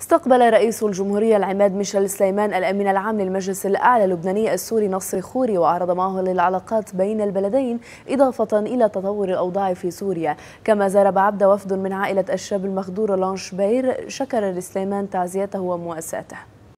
استقبل رئيس الجمهورية العماد ميشيل سليمان الأمين العام للمجلس الأعلى اللبناني السوري نصر خوري وأعرض معه للعلاقات بين البلدين إضافة إلى تطور الأوضاع في سوريا كما زار بعبد وفد من عائلة الشاب المخدور لانش بير شكر لسليمان تعزيته ومواساته